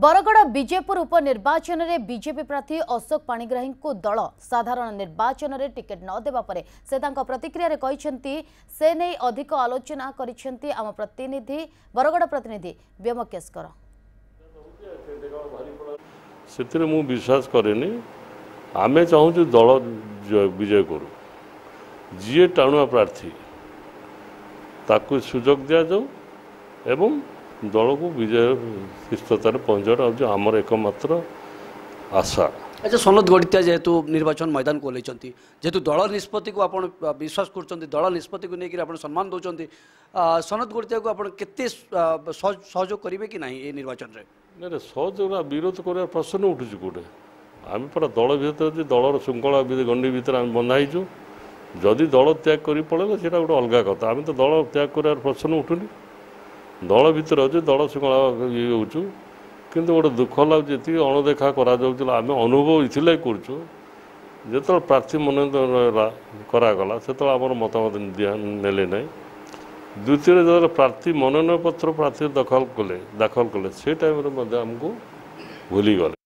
ବରଗଡ଼ ବିଜେପୁର ଉପନିର୍ବାଚନରେ ବିଜେପି ପ୍ରାର୍ଥୀ ଅଶୋକ ପାଣିଗ୍ରାହୀଙ୍କୁ ଦଳ ସାଧାରଣ ନିର୍ବାଚନରେ ଟିକେଟ୍ ନ ଦେବା ପରେ ସେ ତାଙ୍କ ପ୍ରତିକ୍ରିୟାରେ କହିଛନ୍ତି ସେ ନେଇ ଅଧିକ ଆଲୋଚନା କରିଛନ୍ତି ଆମ ପ୍ରତିନିଧି ବରଗଡ଼ ପ୍ରତିନିଧି ବ୍ୟୋମକେଶକର ସେଥିରେ ମୁଁ ବିଶ୍ୱାସ କରେନି ଆମେ ଚାହୁଁଛୁ ଦଳ ବିଜୟ କରୁ ଯିଏ ଟାଣୁଆ ପ୍ରାର୍ଥୀ ତାକୁ ସୁଯୋଗ ଦିଆଯାଉ ଏବଂ ଦଳକୁ ବିଜୟ ସ୍ଥିରତାରେ ପହଞ୍ଚାଇବାର ହେଉଛି ଆମର ଏକମାତ୍ର ଆଶା ଆଚ୍ଛା ସନତ ଗଡ଼ିତିଆ ଯେହେତୁ ନିର୍ବାଚନ ମୈଦାନକୁ ଓହ୍ଲାଇଛନ୍ତି ଯେହେତୁ ଦଳ ନିଷ୍ପତ୍ତିକୁ ଆପଣ ବିଶ୍ୱାସ କରୁଛନ୍ତି ଦଳ ନିଷ୍ପତ୍ତିକୁ ନେଇକି ଆପଣ ସମ୍ମାନ ଦେଉଛନ୍ତି ସନତ ଗଡ଼ିତିଆକୁ ଆପଣ କେତେ ସହଯୋଗ କରିବେ କି ନାହିଁ ଏ ନିର୍ବାଚନରେ ନାଇଁ ସହଯୋଗ ବିରୋଧ କରିବା ପ୍ରଶ୍ନ ଉଠୁଛି କେଉଁଠି ଆମେ ପୁରା ଦଳ ଭିତରେ ଦଳର ଶୃଙ୍ଖଳା ଗଣ୍ଡି ଭିତରେ ଆମେ ବନ୍ଧା ହେଇଛୁ ଯଦି ଦଳ ତ୍ୟାଗ କରି ପଳେଇଲେ ସେଇଟା ଗୋଟେ ଅଲଗା କଥା ଆମେ ତ ଦଳ ତ୍ୟାଗ କରିବାର ପ୍ରଶ୍ନ ଉଠୁନି ଦଳ ଭିତରେ ଅଛୁ ଦଳ ଶୃଙ୍ଖଳା ଇଏ ହେଉଛୁ କିନ୍ତୁ ଗୋଟେ ଦୁଃଖ ଲାଗୁଛି ଯେତିକି ଅଣଦେଖା କରାଯାଉଛି ଆମେ ଅନୁଭବ ଏଥିଲାଗି କରୁଛୁ ଯେତେବେଳେ ପ୍ରାର୍ଥୀ ମନୋନୀତ କରାଗଲା ସେତେବେଳେ ଆମର ମତାମତ ଦିଆ ନେଲେ ନାହିଁ ଦ୍ୱିତୀୟରେ ଯେତେବେଳେ ପ୍ରାର୍ଥୀ ମନୋନୟନ ପତ୍ର ପ୍ରାର୍ଥୀ ଦଖଲ କଲେ ଦାଖଲ କଲେ ସେ ଟାଇମ୍ରେ ମଧ୍ୟ ଆମକୁ ଭୁଲିଗଲେ